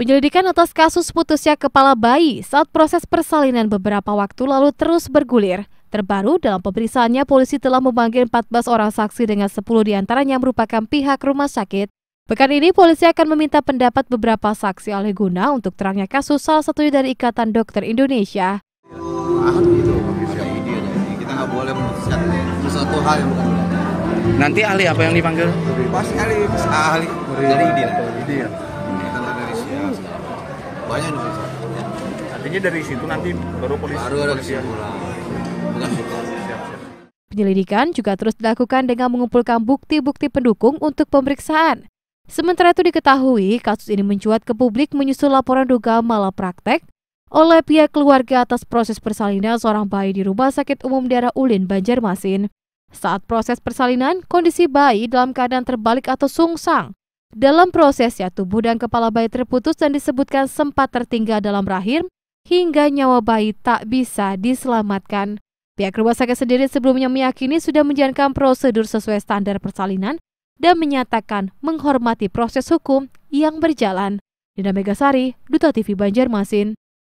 Penyelidikan atas kasus putusnya kepala bayi saat proses persalinan beberapa waktu lalu terus bergulir. Terbaru dalam pemeriksaannya, polisi telah memanggil 14 orang saksi dengan 10 diantaranya merupakan pihak rumah sakit. Pekan ini, polisi akan meminta pendapat beberapa saksi oleh guna untuk terangnya kasus salah satunya dari Ikatan Dokter Indonesia. Gitu, Nanti ahli apa yang dipanggil? Pasti ahli, ahli dari ideal banyak nih artinya dari situ nanti baru polisi baru ada kesimpulan Penyelidikan juga terus dilakukan dengan mengumpulkan bukti-bukti pendukung untuk pemeriksaan. Sementara itu diketahui, kasus ini mencuat ke publik menyusul laporan malah malapraktek oleh pihak keluarga atas proses persalinan seorang bayi di Rumah Sakit Umum Daerah Ulin, Banjarmasin. Saat proses persalinan, kondisi bayi dalam keadaan terbalik atau sungsang. Dalam prosesnya, tubuh dan kepala bayi terputus dan disebutkan sempat tertinggal dalam rahim hingga nyawa bayi tak bisa diselamatkan. Pihak rumah sakit sendiri sebelumnya meyakini sudah menjalankan prosedur sesuai standar persalinan dan menyatakan menghormati proses hukum yang berjalan. Dina Megasari, Duta TV Banjarmasin.